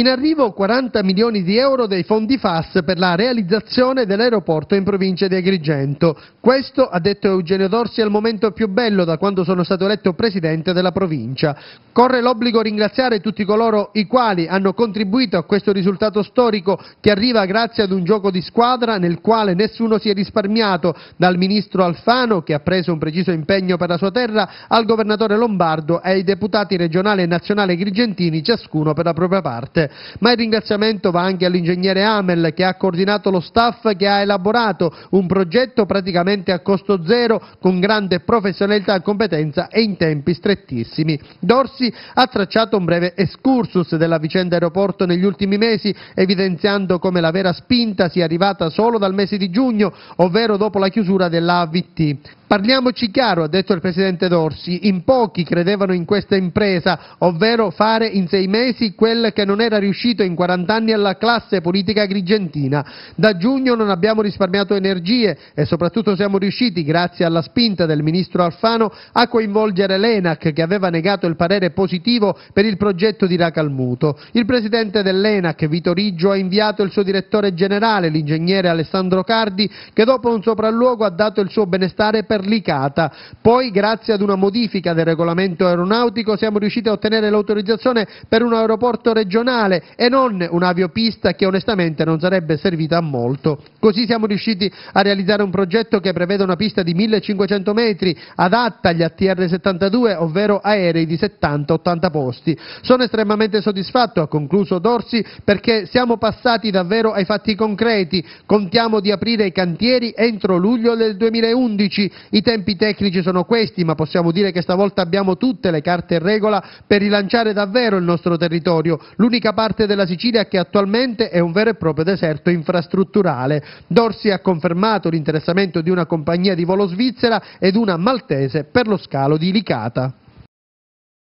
In arrivo 40 milioni di euro dei fondi FAS per la realizzazione dell'aeroporto in provincia di Agrigento. Questo, ha detto Eugenio Dorsi, è il momento più bello da quando sono stato eletto presidente della provincia. Corre l'obbligo ringraziare tutti coloro i quali hanno contribuito a questo risultato storico che arriva grazie ad un gioco di squadra nel quale nessuno si è risparmiato, dal ministro Alfano, che ha preso un preciso impegno per la sua terra, al governatore Lombardo e ai deputati regionale e nazionale grigentini, ciascuno per la propria parte ma il ringraziamento va anche all'ingegnere Amel che ha coordinato lo staff che ha elaborato un progetto praticamente a costo zero con grande professionalità, e competenza e in tempi strettissimi. Dorsi ha tracciato un breve excursus della vicenda aeroporto negli ultimi mesi, evidenziando come la vera spinta sia arrivata solo dal mese di giugno, ovvero dopo la chiusura della AVT. Parliamoci chiaro, ha detto il presidente Dorsi, in pochi credevano in questa impresa, ovvero fare in sei mesi quel che non era riuscito in 40 anni alla classe politica agrigentina. Da giugno non abbiamo risparmiato energie e soprattutto siamo riusciti, grazie alla spinta del ministro Alfano, a coinvolgere l'ENAC che aveva negato il parere positivo per il progetto di Racalmuto. Il presidente dell'ENAC, Vito Riggio, ha inviato il suo direttore generale, l'ingegnere Alessandro Cardi, che dopo un sopralluogo ha dato il suo benestare per Basilicata. Poi, grazie ad una modifica del regolamento aeronautico, siamo riusciti a ottenere l'autorizzazione per un aeroporto regionale e non un'aviopista che onestamente non sarebbe servita a molto. Così siamo riusciti a realizzare un progetto che prevede una pista di 1500 metri adatta agli ATR-72, ovvero aerei di 70-80 posti. Sono estremamente soddisfatto, ha concluso Dorsi, perché siamo passati davvero ai fatti concreti. Contiamo di aprire i cantieri entro luglio del 2011. I tempi tecnici sono questi, ma possiamo dire che stavolta abbiamo tutte le carte in regola per rilanciare davvero il nostro territorio, l'unica parte della Sicilia che attualmente è un vero e proprio deserto infrastrutturale. Dorsi ha confermato l'interessamento di una compagnia di volo svizzera ed una maltese per lo scalo di Licata.